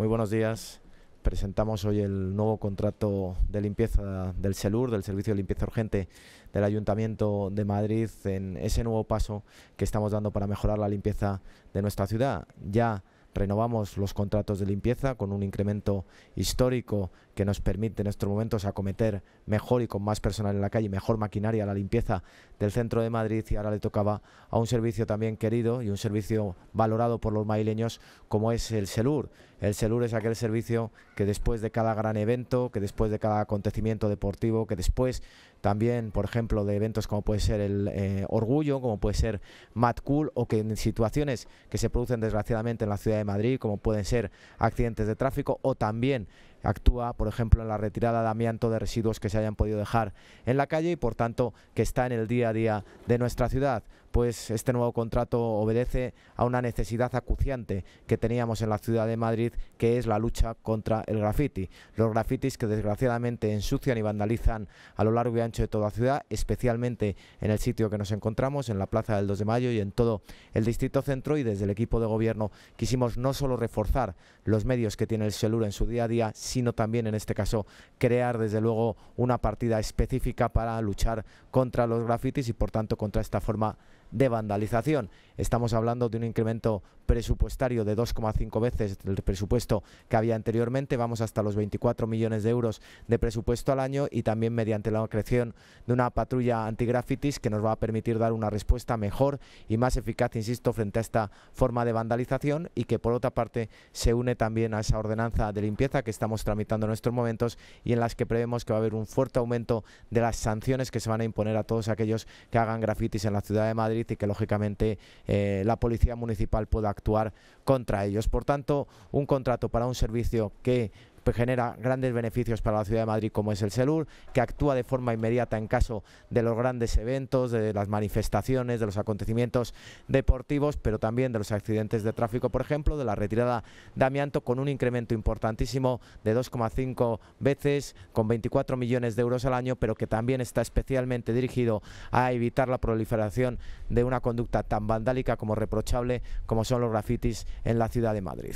Muy buenos días. Presentamos hoy el nuevo contrato de limpieza del SELUR, del Servicio de Limpieza Urgente del Ayuntamiento de Madrid, en ese nuevo paso que estamos dando para mejorar la limpieza de nuestra ciudad. Ya renovamos los contratos de limpieza con un incremento histórico que nos permite en estos momentos acometer mejor y con más personal en la calle, mejor maquinaria, la limpieza del centro de Madrid y ahora le tocaba a un servicio también querido y un servicio valorado por los maileños como es el Selur. El Selur es aquel servicio que después de cada gran evento, que después de cada acontecimiento deportivo, que después también, por ejemplo, de eventos como puede ser el eh, Orgullo, como puede ser Mad Cool, o que en situaciones que se producen desgraciadamente en la ciudad de Madrid, como pueden ser accidentes de tráfico, o también actúa, por ejemplo, en la retirada de amianto de residuos que se hayan podido dejar en la calle y, por tanto, que está en el día a día de nuestra ciudad pues este nuevo contrato obedece a una necesidad acuciante que teníamos en la ciudad de Madrid, que es la lucha contra el graffiti. Los grafitis que desgraciadamente ensucian y vandalizan a lo largo y ancho de toda la ciudad, especialmente en el sitio que nos encontramos, en la Plaza del 2 de Mayo y en todo el Distrito Centro. Y desde el equipo de gobierno quisimos no solo reforzar los medios que tiene el Selur en su día a día, sino también en este caso crear desde luego una partida específica para luchar contra los grafitis y por tanto contra esta forma de vandalización. Estamos hablando de un incremento presupuestario de 2,5 veces el presupuesto que había anteriormente. Vamos hasta los 24 millones de euros de presupuesto al año y también mediante la creación de una patrulla antigrafitis que nos va a permitir dar una respuesta mejor y más eficaz, insisto, frente a esta forma de vandalización y que por otra parte se une también a esa ordenanza de limpieza que estamos tramitando en estos momentos y en las que prevemos que va a haber un fuerte aumento de las sanciones que se van a imponer a todos aquellos que hagan grafitis en la ciudad de Madrid y que lógicamente eh, la policía municipal pueda actuar contra ellos. Por tanto, un contrato para un servicio que pues genera grandes beneficios para la ciudad de Madrid como es el SELUR, que actúa de forma inmediata en caso de los grandes eventos, de las manifestaciones, de los acontecimientos deportivos, pero también de los accidentes de tráfico, por ejemplo, de la retirada de amianto con un incremento importantísimo de 2,5 veces, con 24 millones de euros al año, pero que también está especialmente dirigido a evitar la proliferación de una conducta tan vandálica como reprochable como son los grafitis en la ciudad de Madrid.